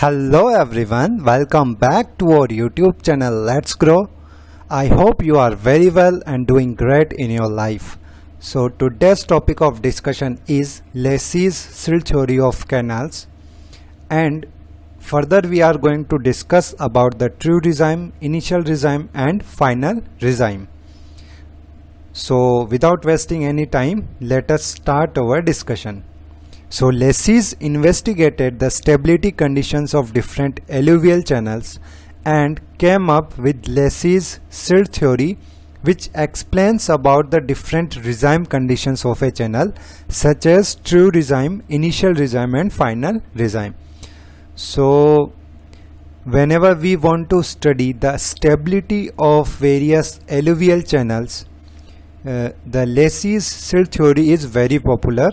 Hello everyone, welcome back to our YouTube channel Let's Grow. I hope you are very well and doing great in your life. So today's topic of discussion is Lacey's cell theory of canals and further we are going to discuss about the true regime, initial regime and final regime. So without wasting any time, let us start our discussion. So Lessis investigated the stability conditions of different alluvial channels and came up with Lessis silt theory which explains about the different regime conditions of a channel such as true regime, initial regime and final regime. So whenever we want to study the stability of various alluvial channels, uh, the Lessis silt theory is very popular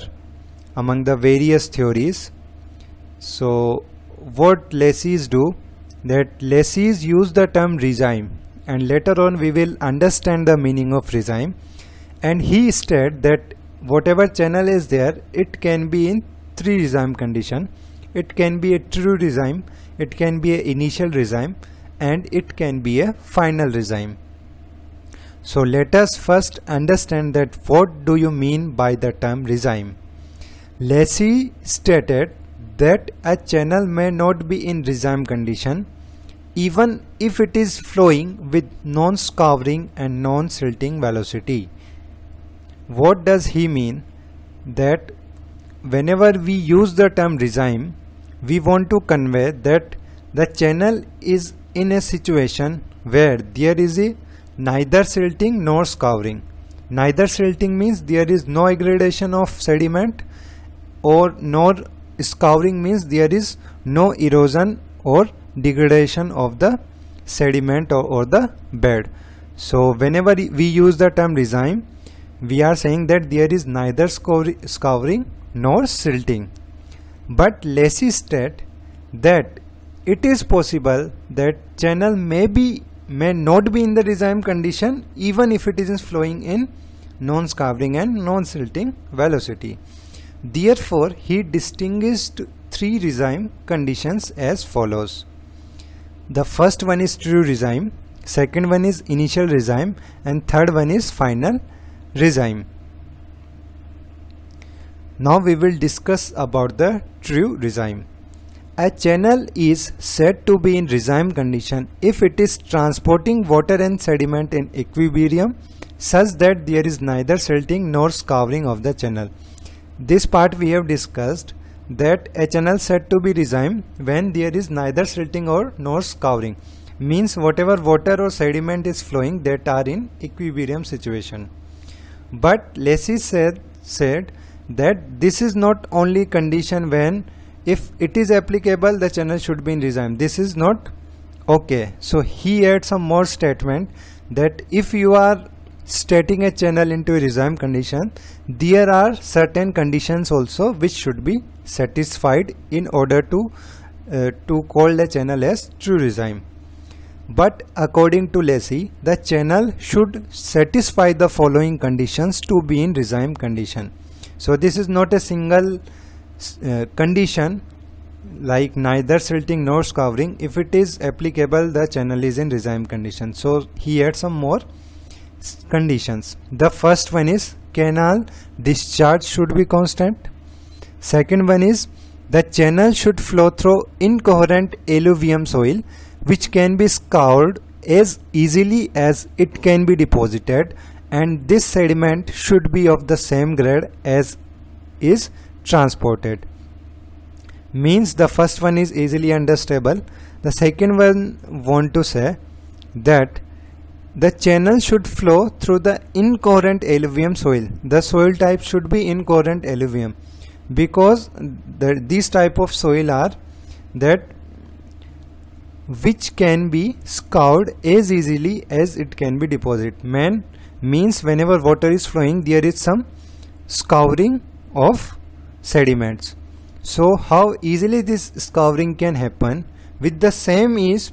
among the various theories. So what lessees do that lessees use the term regime and later on we will understand the meaning of regime and he said that whatever channel is there it can be in three regime condition it can be a true regime it can be an initial regime and it can be a final regime so let us first understand that what do you mean by the term regime Lacey stated that a channel may not be in regime condition even if it is flowing with non-scouring and non-silting velocity. What does he mean? That whenever we use the term regime, we want to convey that the channel is in a situation where there is a neither silting nor scouring. Neither silting means there is no aggradation of sediment or nor scouring means there is no erosion or degradation of the sediment or, or the bed so whenever we use the term regime we are saying that there is neither scouring nor silting but Lacey state that it is possible that channel may be may not be in the regime condition even if it is flowing in non-scouring and non-silting velocity. Therefore, he distinguished three regime conditions as follows. The first one is true regime, second one is initial regime and third one is final regime. Now we will discuss about the true regime. A channel is said to be in regime condition if it is transporting water and sediment in equilibrium such that there is neither silting nor scouring of the channel. This part we have discussed that a channel said to be regime when there is neither silting or nor scouring means whatever water or sediment is flowing that are in equilibrium situation. But Lacey said, said that this is not only condition when if it is applicable the channel should be in regime. This is not okay. So he adds some more statement that if you are stating a channel into a regime condition there are certain conditions also which should be satisfied in order to uh, to call the channel as true regime but according to Lacey the channel should satisfy the following conditions to be in regime condition so this is not a single uh, condition like neither silting nor scouring if it is applicable the channel is in regime condition so here some more conditions. The first one is canal discharge should be constant. Second one is the channel should flow through incoherent alluvium soil which can be scoured as easily as it can be deposited and this sediment should be of the same grade as is transported means the first one is easily understandable the second one want to say that the channel should flow through the incoherent alluvium soil. The soil type should be incoherent alluvium because the, these type of soil are that which can be scoured as easily as it can be deposited. Man means whenever water is flowing there is some scouring of sediments. So how easily this scouring can happen with the same is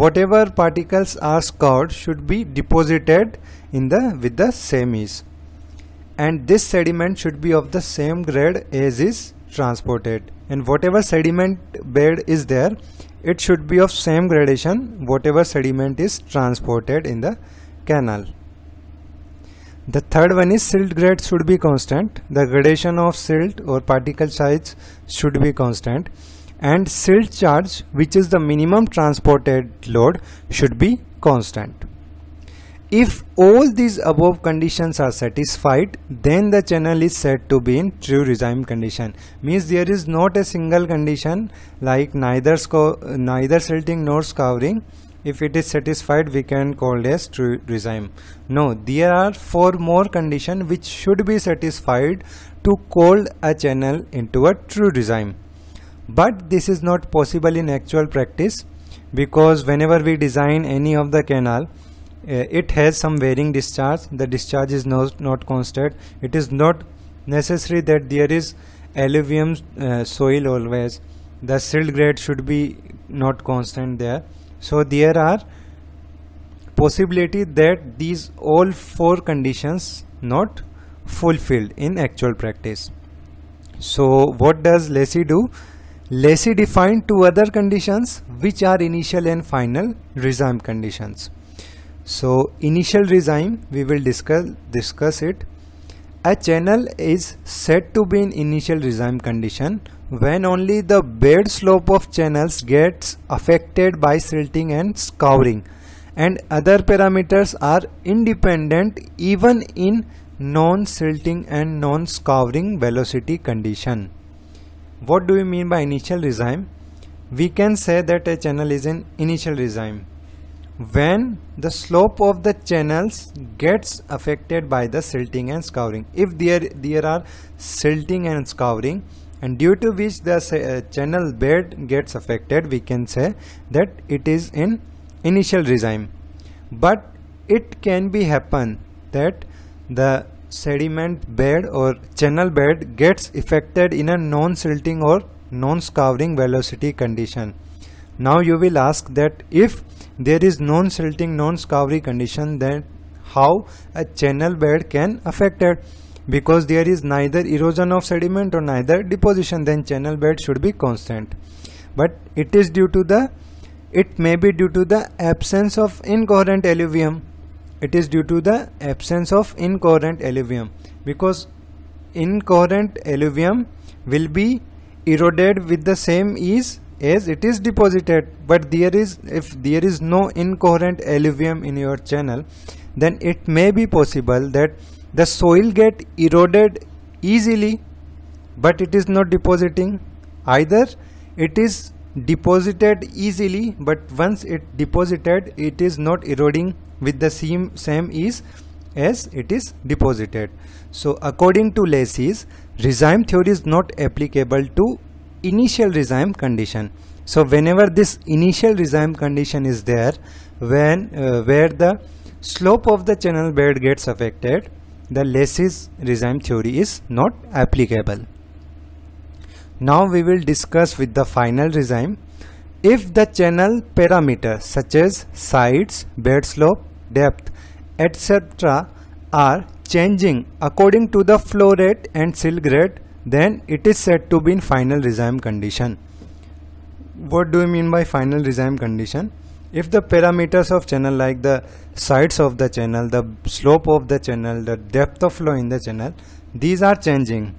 whatever particles are scored should be deposited in the with the semis and this sediment should be of the same grade as is transported and whatever sediment bed is there it should be of same gradation whatever sediment is transported in the canal the third one is silt grade should be constant the gradation of silt or particle size should be constant and silt charge which is the minimum transported load should be constant. If all these above conditions are satisfied then the channel is said to be in true regime condition means there is not a single condition like neither, neither silting nor scouring if it is satisfied we can call it as true regime. No, there are four more conditions which should be satisfied to call a channel into a true regime but this is not possible in actual practice because whenever we design any of the canal eh, it has some varying discharge the discharge is not, not constant it is not necessary that there is alluvium uh, soil always the silt grade should be not constant there so there are possibility that these all four conditions not fulfilled in actual practice so what does Lacey do Lacey defined two other conditions which are initial and final regime conditions. So initial regime we will discuss discuss it. A channel is said to be in initial regime condition when only the bed slope of channels gets affected by silting and scouring and other parameters are independent even in non-silting and non-scouring velocity condition. What do we mean by initial regime? We can say that a channel is in initial regime when the slope of the channels gets affected by the silting and scouring if there there are silting and scouring and due to which the uh, channel bed gets affected we can say that it is in initial regime but it can be happen that the sediment bed or channel bed gets affected in a non-silting or non-scouring velocity condition. Now you will ask that if there is non-silting, non-scouring condition then how a channel bed can affect it because there is neither erosion of sediment or neither deposition then channel bed should be constant but it is due to the it may be due to the absence of incoherent alluvium it is due to the absence of incoherent alluvium because incoherent alluvium will be eroded with the same ease as it is deposited but there is if there is no incoherent alluvium in your channel then it may be possible that the soil get eroded easily but it is not depositing either it is deposited easily but once it deposited it is not eroding with the same same ease as it is deposited so according to Lacey's regime theory is not applicable to initial regime condition so whenever this initial regime condition is there when uh, where the slope of the channel bed gets affected the Lacey's regime theory is not applicable now we will discuss with the final regime. If the channel parameters such as sides, bed slope, depth, etc. are changing according to the flow rate and sill grade, then it is said to be in final regime condition. What do you mean by final regime condition? If the parameters of channel like the sides of the channel, the slope of the channel, the depth of flow in the channel, these are changing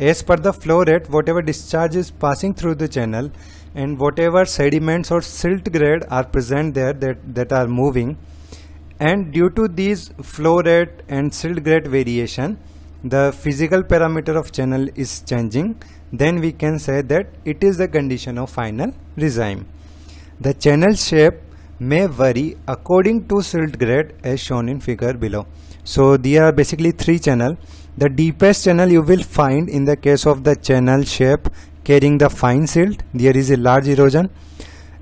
as per the flow rate, whatever discharge is passing through the channel and whatever sediments or silt grade are present there that, that are moving and due to these flow rate and silt grade variation, the physical parameter of channel is changing, then we can say that it is the condition of final regime. The channel shape may vary according to silt grade as shown in figure below. So there are basically three channel. The deepest channel you will find in the case of the channel shape carrying the fine silt, there is a large erosion.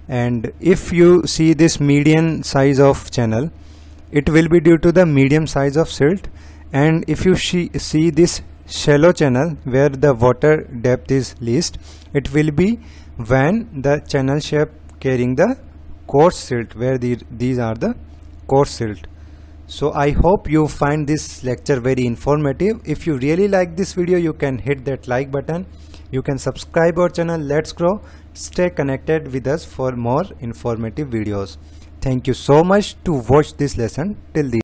And if you see this median size of channel, it will be due to the medium size of silt. And if you see this shallow channel where the water depth is least, it will be when the channel shape carrying the coarse silt where the, these are the coarse silt so I hope you find this lecture very informative. If you really like this video, you can hit that like button. You can subscribe our channel Let's Grow. Stay connected with us for more informative videos. Thank you so much to watch this lesson till the